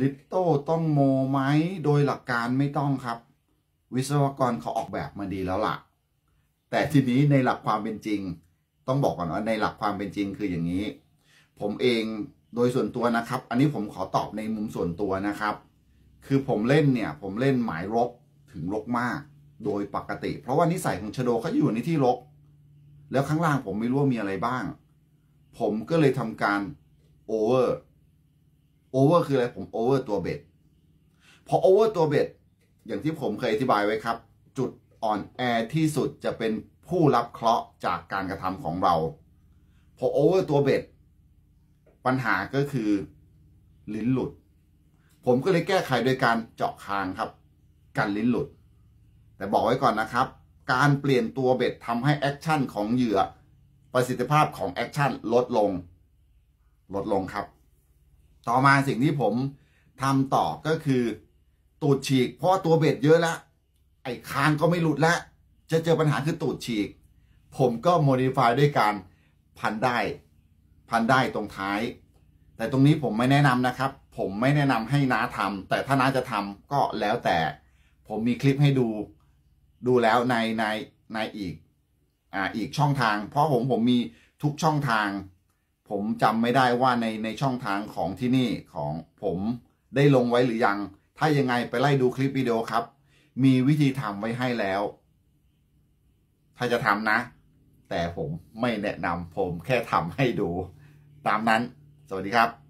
ลิตโต้ต้องโมไหมโดยหลักการไม่ต้องครับ วิศวกรเขาออกแบบมาดีแล้วละ่ะ แต่ทีนี้ในหลักความเป็นจริง ต้องบอกก่อนว่าในหลักความเป็นจริงคืออย่างนี้ ผมเองโดยส่วนตัวนะครับ อันนี้ผมขอตอบในมุมส่วนตัวนะครับ คือผมเล่นเนี่ยผมเล่นหมายรบถึงรกมากโดยปกติเพราะว่านิสัยของชโดเขาอยู่ในที่รก แล้วข้างล่างผมไม่รู้ว่ามีอะไรบ้าง ผมก็เลยทำการโอเวอร์โอเวอร์คืออะไร ผมโอเวอร์ตัวเบ็ดพอโอเวอร์ตัวเบ็ดอย่างที่ผมเคยอธิบายไว้ครับ จุดอ่อนแอที่สุดจะเป็นผู้รับเคราะห์จากการกระทำของเรา พอโอเวอร์ตัวเบ็ดปัญหาก็คือลิ้นหลุด ผมก็เลยแก้ไขโดยการเจาะคางครับ กันลิ้นหลุด แต่บอกไว้ก่อนนะครับ การเปลี่ยนตัวเบ็ดทำให้แอคชั่นของเหยื่อประสิทธิภาพของแอคชั่นลดลงลดลงครับต่อมาสิ่งที่ผมทำต่อก็คือตูดฉีก เพราะตัวเบ็ดเยอะแล้วไอ้คางก็ไม่หลุดแล้วจะเจอปัญหาคือตูดฉีก ผมก็โมดิฟายด้วยการพันได้พันได้ตรงท้าย แต่ตรงนี้ผมไม่แนะนำนะครับ ผมไม่แนะนำให้น้าทำแต่ถ้าน้าจะทำก็แล้วแต่ ผมมีคลิปให้ดูดูแล้วในในในอีกอ่าอีกช่องทาง เพราะผมผมมีทุกช่องทางผมจำไม่ได้ว่าในในช่องทางของที่นี่ของผมได้ลงไว้หรือยัง ถ้ายังไงไปไล่ดูคลิปวิดีโอครับ มีวิธีทำไว้ให้แล้ว ถ้าจะทำนะ แต่ผมไม่แนะนำผมแค่ทำให้ดู ตามนั้น สวัสดีครับ